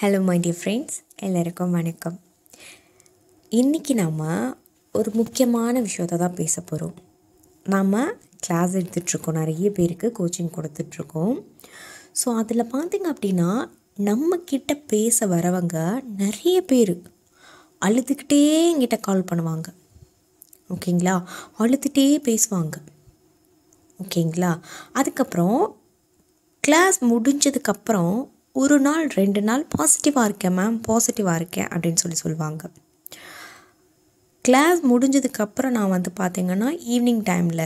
hello my dear friends எல்லோருக்கும் வணக்கம் இன்றைக்கி நம்ம ஒரு முக்கியமான விஷயத்த தான் பேச போகிறோம் நாம் கிளாஸ் எடுத்துகிட்ருக்கோம் நிறைய பேருக்கு கோச்சிங் கொடுத்துட்ருக்கோம் ஸோ அதில் பார்த்திங்க அப்படின்னா நம்மக்கிட்ட பேச வரவங்க நிறைய பேர் அழுதுகிட்டே எங்கிட்ட கால் பண்ணுவாங்க ஓகேங்களா அழுதுகிட்டே பேசுவாங்க ஓகேங்களா அதுக்கப்புறம் கிளாஸ் முடிஞ்சதுக்கப்புறம் ஒரு நாள் ரெண்டு நாள் பாசிட்டிவாக இருக்கேன் மேம் பாசிட்டிவாக இருக்கேன் அப்படின்னு சொல்லி சொல்லுவாங்க கிளாஸ் முடிஞ்சதுக்கப்புறம் நான் வந்து பார்த்திங்கன்னா ஈவினிங் டைமில்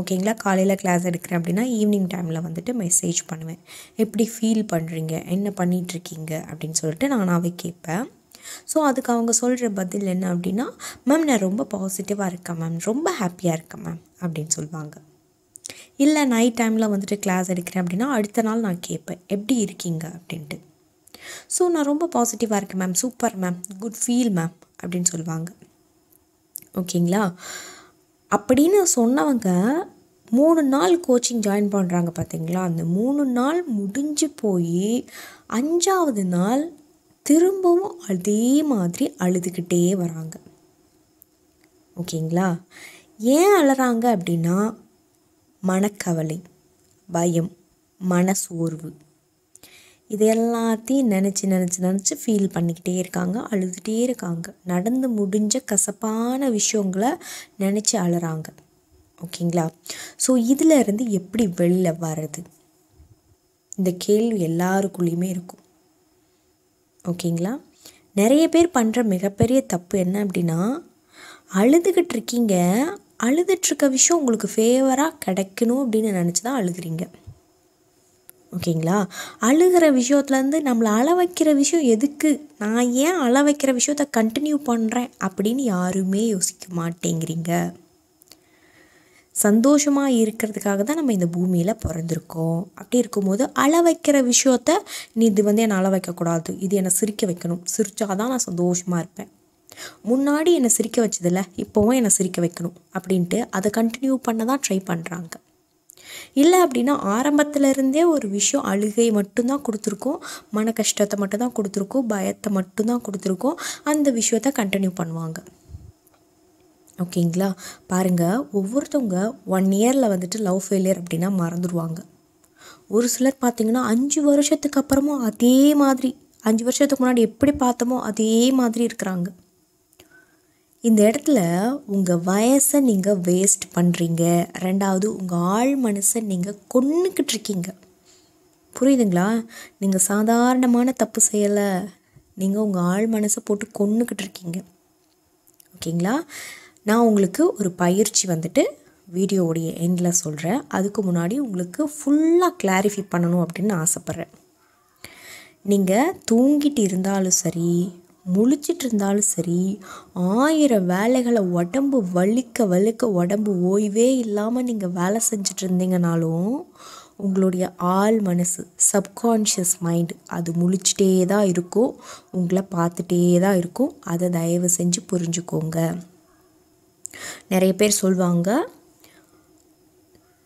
ஓகேங்களா காலையில் கிளாஸ் எடுக்கிறேன் அப்படின்னா ஈவினிங் டைமில் வந்துட்டு மெசேஜ் பண்ணுவேன் எப்படி ஃபீல் பண்ணுறீங்க என்ன பண்ணிகிட்ருக்கீங்க அப்படின்னு சொல்லிட்டு நானாகவே கேட்பேன் ஸோ அதுக்கு அவங்க சொல்கிற பதில் என்ன அப்படின்னா மேம் நான் ரொம்ப பாசிட்டிவாக இருக்கேன் மேம் ரொம்ப ஹாப்பியாக இருக்கேன் மேம் அப்படின்னு சொல்லுவாங்க இல்லை நைட் டைமில் வந்துட்டு கிளாஸ் எடுக்கிறேன் அப்படின்னா அடுத்த நாள் நான் கேட்பேன் எப்படி இருக்கீங்க அப்படின்ட்டு ஸோ நான் ரொம்ப பாசிட்டிவாக இருக்கேன் ma'am super ma'am good feel ma'am அப்படின்னு சொல்லுவாங்க ஓகேங்களா அப்படின்னு சொன்னவங்க மூணு நாள் கோச்சிங் ஜாயின் பண்ணுறாங்க பார்த்தீங்களா அந்த மூணு நாள் முடிஞ்சு போய் அஞ்சாவது நாள் திரும்பவும் அதே மாதிரி அழுதுகிட்டே வராங்க ஓகேங்களா ஏன் அழறாங்க அப்படின்னா மனக்கவலை பயம் மனசோர்வு இது எல்லாத்தையும் நினச்சி நினச்சி நினச்சி ஃபீல் பண்ணிக்கிட்டே இருக்காங்க அழுதுகிட்டே இருக்காங்க நடந்து முடிஞ்ச கசப்பான விஷயங்களை நினச்சி அழுறாங்க ஓகேங்களா ஸோ இதில் இருந்து எப்படி வெளியில் வர்றது இந்த கேள்வி எல்லாருக்குள்ளேயுமே இருக்கும் ஓகேங்களா நிறைய பேர் பண்ணுற மிகப்பெரிய தப்பு என்ன அப்படின்னா அழுதுகிட்டு இருக்கீங்க அழுதுட்ருக்க விஷயம் உங்களுக்கு ஃபேவராக கிடைக்கணும் அப்படின்னு நினச்சி தான் அழுகிறீங்க ஓகேங்களா அழுகிற விஷயத்துலேருந்து நம்மளை அள வைக்கிற விஷயம் எதுக்கு நான் ஏன் அள வைக்கிற விஷயத்த கண்டினியூ பண்ணுறேன் அப்படின்னு யாருமே யோசிக்க மாட்டேங்கிறீங்க சந்தோஷமாக இருக்கிறதுக்காக தான் நம்ம இந்த பூமியில் பிறந்திருக்கோம் அப்படி இருக்கும்போது அள வைக்கிற விஷயத்த நீ இது வந்து என்னை அள வைக்கக்கூடாது இது என்னை சிரிக்க வைக்கணும் சிரித்தா தான் நான் சந்தோஷமாக இருப்பேன் முன்னாடி என்னை சிரிக்க வச்சதில்ல இப்போவும் என்னை சிரிக்க வைக்கணும் அப்படின்ட்டு அதை கண்டினியூ பண்ண தான் ட்ரை பண்ணுறாங்க இல்லை அப்படின்னா இருந்தே ஒரு விஷயம் அழுகை மட்டும்தான் கொடுத்துருக்கோம் மன கஷ்டத்தை மட்டும்தான் கொடுத்துருக்கோம் பயத்தை மட்டும்தான் கொடுத்துருக்கோம் அந்த விஷயத்த கண்டினியூ பண்ணுவாங்க ஓகேங்களா பாருங்கள் ஒவ்வொருத்தவங்க ஒன் இயரில் வந்துட்டு லவ் ஃபெயிலியர் அப்படின்னா மறந்துடுவாங்க ஒரு சிலர் பார்த்திங்கன்னா அஞ்சு வருஷத்துக்கு அப்புறமும் அதே மாதிரி அஞ்சு வருஷத்துக்கு முன்னாடி எப்படி பார்த்தோமோ அதே மாதிரி இருக்கிறாங்க இந்த இடத்துல உங்கள் வயசை நீங்கள் வேஸ்ட் பண்ணுறீங்க ரெண்டாவது உங்கள் ஆள் மனசை நீங்கள் கொண்டுக்கிட்டு இருக்கீங்க புரியுதுங்களா நீங்கள் சாதாரணமான தப்பு செய்யலை நீங்கள் உங்கள் ஆள் மனசை போட்டு கொண்டுக்கிட்டு இருக்கீங்க ஓகேங்களா நான் உங்களுக்கு ஒரு பயிற்சி வந்துட்டு வீடியோவுடைய எண்டில் சொல்கிறேன் அதுக்கு முன்னாடி உங்களுக்கு ஃபுல்லாக கிளாரிஃபை பண்ணணும் அப்படின்னு ஆசைப்பட்றேன் நீங்கள் தூங்கிட்டு இருந்தாலும் சரி முழிச்சிட்டு இருந்தாலும் சரி ஆயிரம் வேலைகளை உடம்பு வலிக்க வலிக்க உடம்பு ஓய்வே இல்லாமல் நீங்கள் வேலை செஞ்சுட்டு இருந்தீங்கனாலும் உங்களுடைய ஆள் மனசு சப்கான்ஷியஸ் மைண்டு அது முழிச்சிட்டே தான் இருக்கும் உங்களை பார்த்துட்டே தான் இருக்கும் அதை தயவு செஞ்சு புரிஞ்சுக்கோங்க நிறைய பேர் சொல்லுவாங்க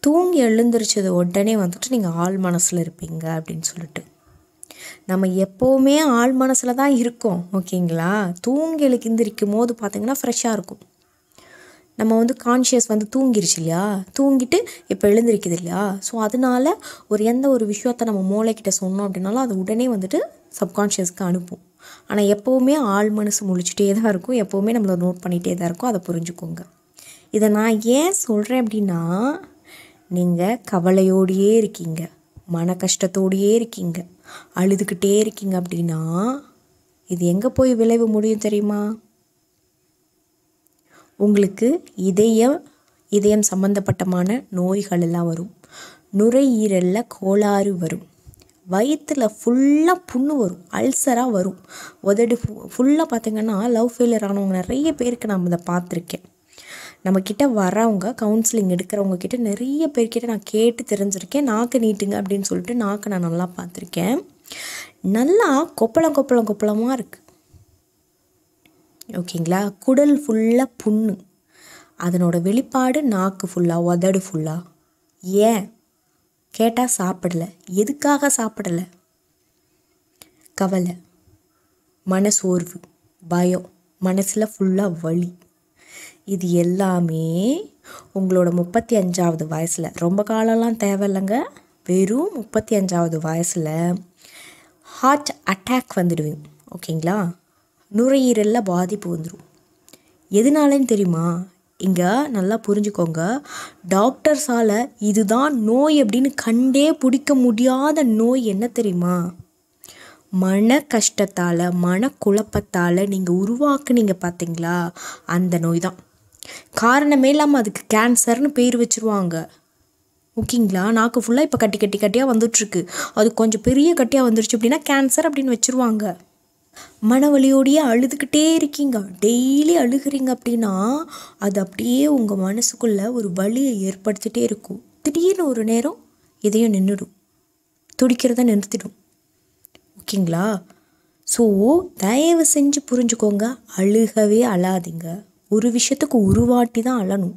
தூங்கி எழுந்திரிச்சது உடனே வந்துட்டு நீங்கள் ஆள் மனசில் இருப்பீங்க அப்படின்னு சொல்லிட்டு நம்ம எப்போவுமே ஆள் மனசில் தான் இருக்கோம் ஓகேங்களா தூங்கி எழுக்கிந்திருக்கும் போது பார்த்திங்கன்னா ஃப்ரெஷ்ஷாக இருக்கும் நம்ம வந்து கான்ஷியஸ் வந்து தூங்கிருச்சு இல்லையா தூங்கிட்டு இப்போ எழுந்திருக்குது இல்லையா ஸோ அதனால் ஒரு எந்த ஒரு விஷயத்த நம்ம மூளைக்கிட்ட சொன்னோம் அப்படின்னாலும் அது உடனே வந்துட்டு சப்கான்ஷியஸ்க்கு அனுப்பும் ஆனால் எப்போவுமே ஆள் மனசு முழிச்சிட்டே தான் இருக்கும் எப்போவுமே நம்மளை நோட் பண்ணிகிட்டே தான் இருக்கும் அதை புரிஞ்சுக்கோங்க இதை நான் ஏன் சொல்கிறேன் அப்படின்னா நீங்கள் கவலையோடையே இருக்கீங்க மன கஷ்டத்தோடையே இருக்கீங்க அழுதுகிட்டே இருக்கீங்க அப்படின்னா இது எங்கே போய் விளைவு முடியும் தெரியுமா உங்களுக்கு இதய இதயம் சம்மந்தப்பட்டமான நோய்கள் எல்லாம் வரும் நுரையீரலில் கோளாறு வரும் வயிற்றில் ஃபுல்லாக புண்ணு வரும் அல்சராக வரும் உதடு ஃபுல்லாக பார்த்திங்கன்னா லவ் ஃபெயிலியர் ஆனவங்க நிறைய பேருக்கு நான் இதை பார்த்துருக்கேன் நம்மக்கிட்ட வரவங்க கவுன்சிலிங் எடுக்கிறவங்க கிட்ட நிறைய பேர்கிட்ட நான் கேட்டு தெரிஞ்சிருக்கேன் நாக்கு நீட்டுங்க அப்படின்னு சொல்லிட்டு நாக்கு நான் நல்லா பார்த்துருக்கேன் நல்லா கொப்பளம் கொப்பளம் கொப்பளமாக இருக்குது ஓகேங்களா குடல் ஃபுல்லாக புண்ணு அதனோட வெளிப்பாடு நாக்கு ஃபுல்லாக உதடு ஃபுல்லாக ஏன் கேட்டால் சாப்பிடலை எதுக்காக சாப்பிடலை கவலை மனசோர்வு பயம் மனசில் ஃபுல்லாக வலி இது எல்லாமே உங்களோட முப்பத்தி அஞ்சாவது வயசில் ரொம்ப காலம்லாம் தேவையில்லைங்க வெறும் முப்பத்தி அஞ்சாவது வயசில் ஹார்ட் அட்டாக் வந்துடுவீங்க ஓகேங்களா நுரையீரலில் பாதிப்பு வந்துடும் எதுனாலேன்னு தெரியுமா இங்கே நல்லா புரிஞ்சுக்கோங்க டாக்டர்ஸால் இதுதான் நோய் அப்படின்னு கண்டே பிடிக்க முடியாத நோய் என்ன தெரியுமா மன கஷ்டத்தால் மனக்குழப்பத்தால் நீங்கள் உருவாக்குனீங்க பார்த்தீங்களா அந்த நோய் தான் காரணமே இல்லாமல் அதுக்கு கேன்சர்னு பேர் வச்சுருவாங்க ஓகேங்களா நாக்கு ஃபுல்லாக இப்போ கட்டி கட்டி கட்டியாக வந்துட்டுருக்கு அது கொஞ்சம் பெரிய கட்டியாக வந்துருச்சு அப்படின்னா கேன்சர் அப்படின்னு வச்சுருவாங்க மனவழியோடையே அழுதுகிட்டே இருக்கீங்க டெய்லி அழுகிறீங்க அப்படின்னா அது அப்படியே உங்கள் மனசுக்குள்ளே ஒரு வழியை ஏற்படுத்திகிட்டே இருக்கும் திடீர்னு ஒரு நேரம் இதையும் நின்றுடும் துடிக்கிறத நிறுத்திடும் ஓகேங்களா ஸோ தயவு செஞ்சு புரிஞ்சுக்கோங்க அழுகவே அழாதீங்க ஒரு விஷயத்துக்கு உருவாட்டி தான் அழணும்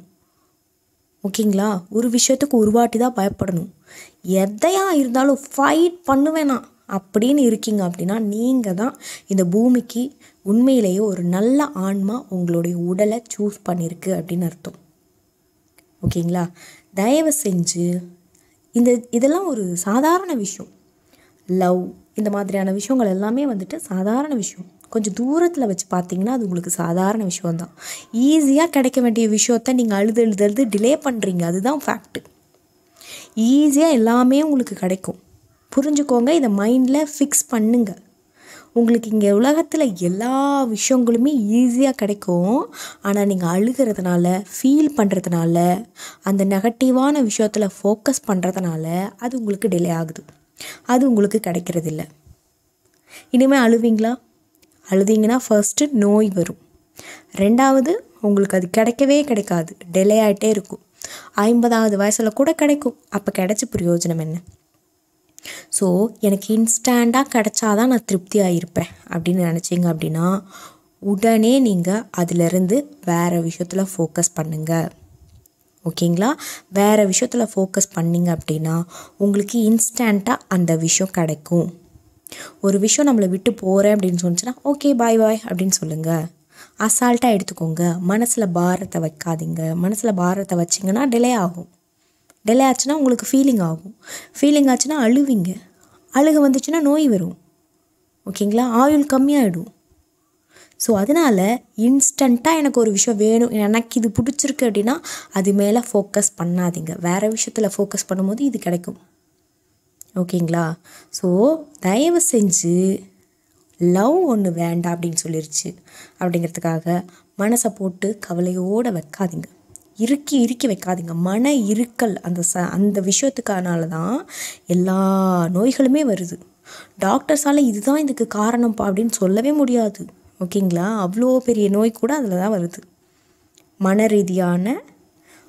ஓகேங்களா ஒரு விஷயத்துக்கு உருவாட்டி தான் பயப்படணும் எதையா இருந்தாலும் ஃபைட் பண்ணுவேனா அப்படின்னு இருக்கீங்க அப்படின்னா நீங்கள் தான் இந்த பூமிக்கு உண்மையிலேயே ஒரு நல்ல ஆன்மா உங்களுடைய உடலை சூஸ் பண்ணியிருக்கு அப்படின்னு அர்த்தம் ஓகேங்களா தயவு செஞ்சு இந்த இதெல்லாம் ஒரு சாதாரண விஷயம் லவ் இந்த மாதிரியான விஷயங்கள் எல்லாமே வந்துட்டு சாதாரண விஷயம் கொஞ்சம் தூரத்தில் வச்சு பார்த்தீங்கன்னா அது உங்களுக்கு சாதாரண விஷயந்தான் ஈஸியாக கிடைக்க வேண்டிய விஷயத்த நீங்கள் அழுது அழுது அழுது டிலே பண்ணுறீங்க அதுதான் ஃபேக்ட்டு ஈஸியாக எல்லாமே உங்களுக்கு கிடைக்கும் புரிஞ்சுக்கோங்க இதை மைண்டில் ஃபிக்ஸ் பண்ணுங்கள் உங்களுக்கு இங்கே உலகத்தில் எல்லா விஷயங்களுமே ஈஸியாக கிடைக்கும் ஆனால் நீங்கள் அழுகிறதுனால ஃபீல் பண்ணுறதுனால அந்த நெகட்டிவான விஷயத்தில் ஃபோக்கஸ் பண்ணுறதுனால அது உங்களுக்கு டிலே ஆகுது அது உங்களுக்கு கிடைக்கிறதில்ல இனிமேல் அழுவீங்களா அழுதிங்கன்னா ஃபர்ஸ்ட்டு நோய் வரும் ரெண்டாவது உங்களுக்கு அது கிடைக்கவே கிடைக்காது டிலே ஆகிட்டே இருக்கும் ஐம்பதாவது வயசில் கூட கிடைக்கும் அப்போ கிடைச்ச பிரயோஜனம் என்ன ஸோ எனக்கு இன்ஸ்டண்ட்டாக கிடைச்சாதான் நான் திருப்தியாக இருப்பேன் அப்படின்னு நினச்சிங்க அப்படின்னா உடனே நீங்கள் அதிலேருந்து வேறு விஷயத்தில் ஃபோக்கஸ் பண்ணுங்கள் ஓகேங்களா வேறு விஷயத்தில் ஃபோக்கஸ் பண்ணிங்க அப்படின்னா உங்களுக்கு இன்ஸ்டண்ட்டாக அந்த விஷயம் கிடைக்கும் ஒரு விஷயம் நம்மளை விட்டு போகிறேன் அப்படின்னு சொன்னிச்சுன்னா ஓகே பாய் பாய் அப்படின்னு சொல்லுங்கள் அசால்ட்டாக எடுத்துக்கோங்க மனசில் பாரத்தை வைக்காதீங்க மனசில் பாரத்தை வச்சிங்கன்னா டிலே ஆகும் டிலே ஆச்சுன்னா உங்களுக்கு ஃபீலிங் ஆகும் ஃபீலிங் ஆச்சுன்னா அழுவிங்க அழுக வந்துச்சுன்னா நோய் வரும் ஓகேங்களா ஆயுள் கம்மியாகிடும் ஸோ அதனால் இன்ஸ்டண்ட்டாக எனக்கு ஒரு விஷயம் வேணும் எனக்கு இது பிடிச்சிருக்கு அப்படின்னா அது மேலே ஃபோக்கஸ் பண்ணாதீங்க வேறு விஷயத்தில் ஃபோக்கஸ் பண்ணும்போது இது கிடைக்கும் ஓகேங்களா ஸோ தயவு செஞ்சு லவ் ஒன்று வேண்டாம் அப்படின்னு சொல்லிருச்சு அப்படிங்கிறதுக்காக மனசை போட்டு கவலையோடு வைக்காதீங்க இறுக்கி இறுக்கி வைக்காதீங்க மன இருக்கல் அந்த ச அந்த விஷயத்துக்கானால தான் எல்லா நோய்களுமே வருது டாக்டர்ஸால் இதுதான் இதுக்கு காரணம்ப்பா அப்படின்னு சொல்லவே முடியாது ஓகேங்களா அவ்வளோ பெரிய நோய் கூட அதில் தான் வருது மன ரீதியான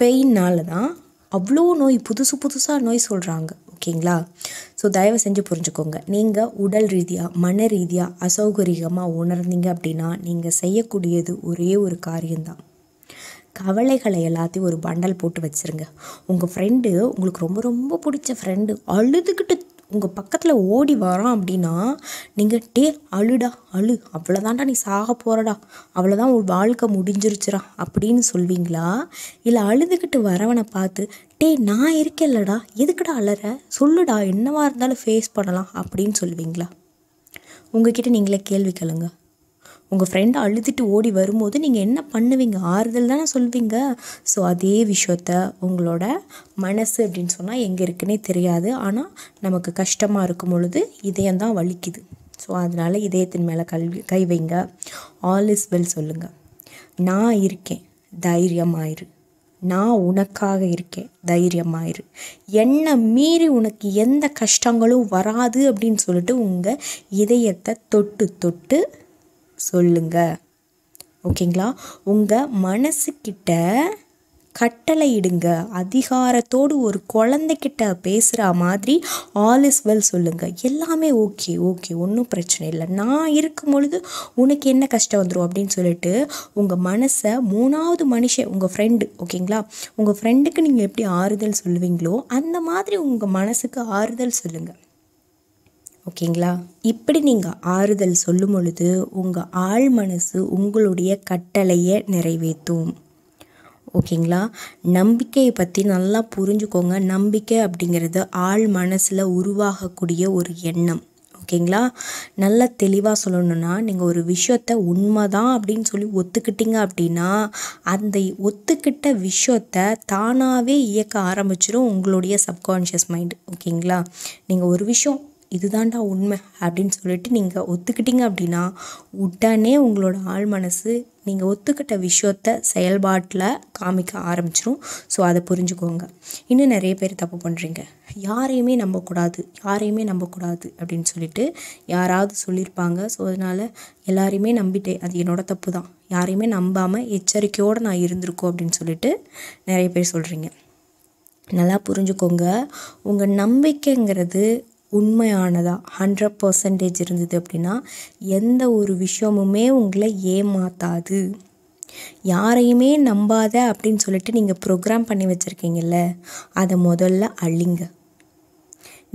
பெயினால் தான் அவ்வளோ நோய் புதுசு புதுசாக நோய் சொல்கிறாங்க ஓகேங்களா ஸோ தயவு செஞ்சு புரிஞ்சுக்கோங்க நீங்கள் உடல் ரீதியாக மன ரீதியாக அசௌகரியமாக உணர்ந்தீங்க அப்படின்னா நீங்கள் செய்யக்கூடியது ஒரே ஒரு காரியம்தான் கவலைகளை எல்லாத்தையும் ஒரு பண்டல் போட்டு வச்சுருங்க உங்கள் ஃப்ரெண்டு உங்களுக்கு ரொம்ப ரொம்ப பிடிச்ச ஃப்ரெண்டு அழுதுகிட்டு உங்கள் பக்கத்தில் ஓடி வரான் அப்படின்னா நீங்கள் டே அழுடா அழு அவ்வளோதான்டா நீ சாக போகிறடா அவ்வளோதான் உன் வாழ்க்கை முடிஞ்சிருச்சுரா அப்படின்னு சொல்வீங்களா இல்லை அழுதுகிட்டு வரவனை பார்த்து டே நான் இருக்கேன்லடா எதுக்குடா அலற சொல்லுடா என்னவா இருந்தாலும் ஃபேஸ் பண்ணலாம் அப்படின்னு சொல்வீங்களா உங்ககிட்ட நீங்களே கேள்வி கேளுங்கள் உங்கள் ஃப்ரெண்டு அழுதுட்டு ஓடி வரும்போது நீங்கள் என்ன பண்ணுவீங்க ஆறுதல் தானே சொல்வீங்க ஸோ அதே விஷயத்த உங்களோட மனசு அப்படின்னு சொன்னால் எங்கே இருக்குன்னே தெரியாது ஆனால் நமக்கு கஷ்டமாக இருக்கும் பொழுது தான் வலிக்குது ஸோ அதனால் இதயத்தின் மேலே கல்வி கை வைங்க ஆல் இஸ் வெல் சொல்லுங்கள் நான் இருக்கேன் தைரியமாயிரு நான் உனக்காக இருக்கேன் தைரியமாயிரு என்னை மீறி உனக்கு எந்த கஷ்டங்களும் வராது அப்படின்னு சொல்லிட்டு உங்கள் இதயத்தை தொட்டு தொட்டு சொல்லுங்க ஓகேங்களா உங்கள் மனசுக்கிட்ட கட்டளை இடுங்க அதிகாரத்தோடு ஒரு குழந்தைக்கிட்ட பேசுகிற மாதிரி ஆல் இஸ் வெல் சொல்லுங்கள் எல்லாமே ஓகே ஓகே ஒன்றும் பிரச்சனை இல்லை நான் இருக்கும் பொழுது உனக்கு என்ன கஷ்டம் வந்துடும் அப்படின்னு சொல்லிட்டு உங்கள் மனசை மூணாவது மனுஷன் உங்கள் ஃப்ரெண்டு ஓகேங்களா உங்கள் ஃப்ரெண்டுக்கு நீங்கள் எப்படி ஆறுதல் சொல்லுவீங்களோ அந்த மாதிரி உங்கள் மனசுக்கு ஆறுதல் சொல்லுங்கள் ஓகேங்களா இப்படி நீங்கள் ஆறுதல் சொல்லும் பொழுது உங்கள் ஆள் மனசு உங்களுடைய கட்டளையை நிறைவேற்றும் ஓகேங்களா நம்பிக்கையை பற்றி நல்லா புரிஞ்சுக்கோங்க நம்பிக்கை அப்படிங்கிறது ஆள் மனசில் உருவாகக்கூடிய ஒரு எண்ணம் ஓகேங்களா நல்லா தெளிவாக சொல்லணும்னா நீங்கள் ஒரு விஷயத்தை உண்மை தான் அப்படின்னு சொல்லி ஒத்துக்கிட்டீங்க அப்படின்னா அந்த ஒத்துக்கிட்ட விஷயத்த தானாகவே இயக்க ஆரம்பிச்சிடும் உங்களுடைய சப்கான்ஷியஸ் மைண்ட் ஓகேங்களா நீங்கள் ஒரு விஷயம் இதுதாண்டா உண்மை அப்படின்னு சொல்லிட்டு நீங்கள் ஒத்துக்கிட்டீங்க அப்படின்னா உடனே உங்களோட ஆள் மனசு நீங்கள் ஒத்துக்கிட்ட விஷயத்த செயல்பாட்டில் காமிக்க ஆரம்பிச்சிடும் ஸோ அதை புரிஞ்சுக்கோங்க இன்னும் நிறைய பேர் தப்பு பண்ணுறீங்க யாரையுமே நம்பக்கூடாது யாரையுமே நம்பக்கூடாது அப்படின்னு சொல்லிட்டு யாராவது சொல்லியிருப்பாங்க ஸோ அதனால் எல்லாரையுமே நம்பிட்டேன் அது என்னோடய தப்பு தான் யாரையுமே நம்பாமல் எச்சரிக்கையோடு நான் இருந்திருக்கோம் அப்படின்னு சொல்லிட்டு நிறைய பேர் சொல்கிறீங்க நல்லா புரிஞ்சுக்கோங்க உங்கள் நம்பிக்கைங்கிறது உண்மையானதா ஹண்ட்ரட் பர்சன்டேஜ் இருந்தது அப்படின்னா எந்த ஒரு விஷயமுமே உங்களை ஏமாத்தாது யாரையுமே நம்பாத அப்படின்னு சொல்லிட்டு நீங்கள் ப்ரோக்ராம் பண்ணி வச்சுருக்கீங்கல்ல அதை முதல்ல அழிங்க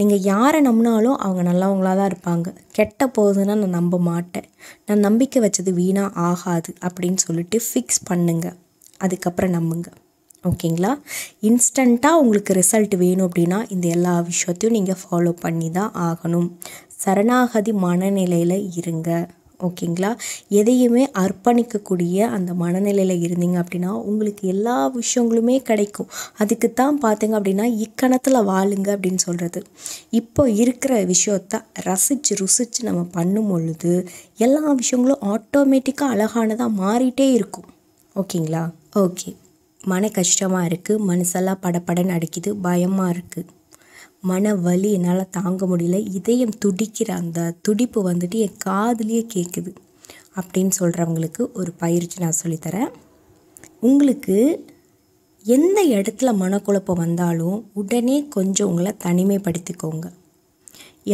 நீங்கள் யாரை நம்பினாலும் அவங்க நல்லவங்களாக தான் இருப்பாங்க கெட்ட போகுதுன்னா நான் நம்ப மாட்டேன் நான் நம்பிக்கை வச்சது வீணாக ஆகாது அப்படின்னு சொல்லிட்டு ஃபிக்ஸ் பண்ணுங்கள் அதுக்கப்புறம் நம்புங்க ஓகேங்களா இன்ஸ்டண்ட்டாக உங்களுக்கு ரிசல்ட் வேணும் அப்படின்னா இந்த எல்லா விஷயத்தையும் நீங்கள் ஃபாலோ பண்ணி தான் ஆகணும் சரணாகதி மனநிலையில் இருங்க ஓகேங்களா எதையுமே அர்ப்பணிக்கக்கூடிய அந்த மனநிலையில் இருந்தீங்க அப்படின்னா உங்களுக்கு எல்லா விஷயங்களுமே கிடைக்கும் அதுக்கு தான் பார்த்தீங்க அப்படின்னா இக்கணத்தில் வாழுங்க அப்படின்னு சொல்கிறது இப்போ இருக்கிற விஷயத்த ரசித்து ருசித்து நம்ம பண்ணும் பொழுது எல்லா விஷயங்களும் ஆட்டோமேட்டிக்காக அழகானதாக மாறிட்டே இருக்கும் ஓகேங்களா ஓகே மன கஷ்டமாக இருக்குது மனசெல்லாம் படப்படன்னு அடிக்குது பயமாக இருக்குது மன வலி என்னால் தாங்க முடியல இதயம் துடிக்கிற அந்த துடிப்பு வந்துட்டு என் காதுலேயே கேட்குது அப்படின்னு சொல்கிறவங்களுக்கு ஒரு பயிற்சி நான் சொல்லித்தரேன் உங்களுக்கு எந்த இடத்துல மனக்குழப்பம் வந்தாலும் உடனே கொஞ்சம் உங்களை தனிமைப்படுத்திக்கோங்க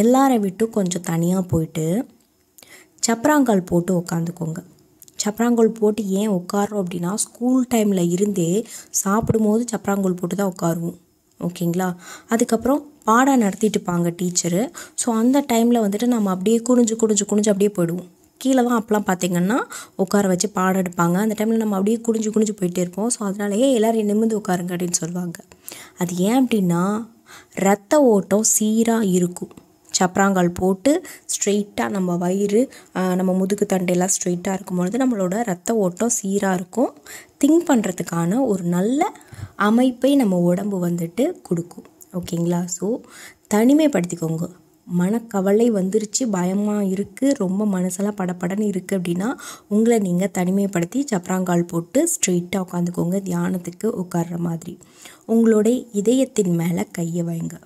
எல்லாரை விட்டும் கொஞ்சம் தனியாக போயிட்டு சப்ராங்கால் போட்டு உக்காந்துக்கோங்க சப்ராங்கோல் போட்டு ஏன் உட்காரோம் அப்படின்னா ஸ்கூல் டைமில் இருந்தே சாப்பிடும்போது சப்ராங்கோல் போட்டு தான் உட்காருவோம் ஓகேங்களா அதுக்கப்புறம் பாடம் நடத்திட்டுப்பாங்க டீச்சரு ஸோ அந்த டைமில் வந்துட்டு நம்ம அப்படியே குனிஞ்சு குனிஞ்சு குனிஞ்சு அப்படியே போயிடுவோம் கீழே தான் அப்போலாம் பார்த்திங்கன்னா உட்கார வச்சு பாடம் எடுப்பாங்க அந்த டைமில் நம்ம அப்படியே குனிஞ்சு குனிஞ்சு போயிட்டே இருப்போம் ஸோ அதனாலேயே எல்லோரும் நிமிந்து உட்காருங்க அப்படின்னு சொல்லுவாங்க அது ஏன் அப்படின்னா ரத்த ஓட்டம் சீராக இருக்கும் சப்ராங்கால் போட்டு ஸ்ட்ரெயிட்டாக நம்ம வயிறு நம்ம முதுகு தண்டையெல்லாம் ஸ்ட்ரெயிட்டாக இருக்கும் பொழுது நம்மளோட ரத்த ஓட்டம் சீராக இருக்கும் திங்க் பண்ணுறதுக்கான ஒரு நல்ல அமைப்பை நம்ம உடம்பு வந்துட்டு கொடுக்கும் ஓகேங்களா ஸோ தனிமைப்படுத்திக்கோங்க மனக்கவலை வந்துருச்சு பயமாக இருக்குது ரொம்ப மனசெல்லாம் படப்படன்னு இருக்குது அப்படின்னா உங்களை நீங்கள் தனிமைப்படுத்தி சப்ராங்கால் போட்டு ஸ்ட்ரெயிட்டாக உட்காந்துக்கோங்க தியானத்துக்கு உட்கார்ற மாதிரி உங்களுடைய இதயத்தின் மேலே கையை வைங்க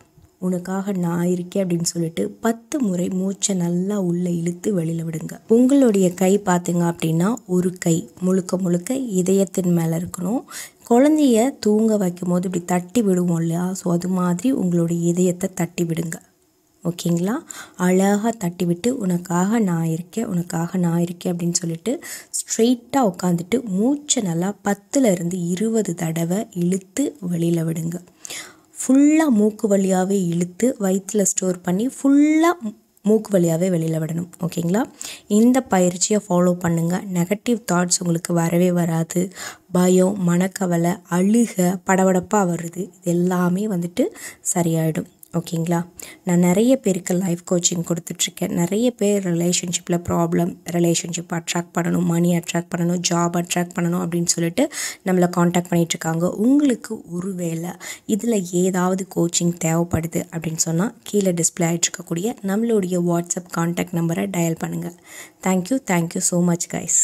உனக்காக நான் இருக்கேன் அப்படின்னு சொல்லிட்டு பத்து முறை மூச்சை நல்லா உள்ளே இழுத்து வெளியில் விடுங்க உங்களுடைய கை பார்த்தீங்க அப்படின்னா ஒரு கை முழுக்க முழுக்க இதயத்தின் மேலே இருக்கணும் குழந்தைய தூங்க வைக்கும் போது இப்படி தட்டி விடுவோம் இல்லையா ஸோ அது மாதிரி உங்களுடைய இதயத்தை தட்டி விடுங்க ஓகேங்களா அழகாக தட்டி விட்டு உனக்காக நான் இருக்கேன் உனக்காக நான் இருக்கேன் அப்படின்னு சொல்லிட்டு ஸ்ட்ரெயிட்டாக உட்காந்துட்டு மூச்சை நல்லா பத்துலேருந்து இருபது தடவை இழுத்து வெளியில் விடுங்க ஃபுல்லாக மூக்கு வழியாகவே இழுத்து வயிற்றில் ஸ்டோர் பண்ணி ஃபுல்லாக மூக்கு வழியாகவே வெளியில் விடணும் ஓகேங்களா இந்த பயிற்சியை ஃபாலோ பண்ணுங்கள் நெகட்டிவ் தாட்ஸ் உங்களுக்கு வரவே வராது பயம் மனக்கவலை அழுக படபடப்பாக வருது இது எல்லாமே வந்துட்டு சரியாயிடும் ஓகேங்களா நான் நிறைய பேருக்கு லைஃப் கோச்சிங் கொடுத்துட்ருக்கேன் நிறைய பேர் ரிலேஷன்ஷிப்பில் ப்ராப்ளம் ரிலேஷன்ஷிப் அட்ராக்ட் பண்ணணும் மணி அட்ராக்ட் பண்ணணும் ஜாப் அட்ராக்ட் பண்ணணும் அப்படின்னு சொல்லிட்டு நம்மளை காண்டாக்ட் பண்ணிகிட்ருக்காங்க உங்களுக்கு ஒரு வேளை இதில் ஏதாவது கோச்சிங் தேவைப்படுது அப்படின்னு சொன்னால் கீழே டிஸ்பிளே இருக்கக்கூடிய நம்மளுடைய வாட்ஸ்அப் காண்டாக்ட் நம்பரை டயல் பண்ணுங்கள் thank you thank you so much guys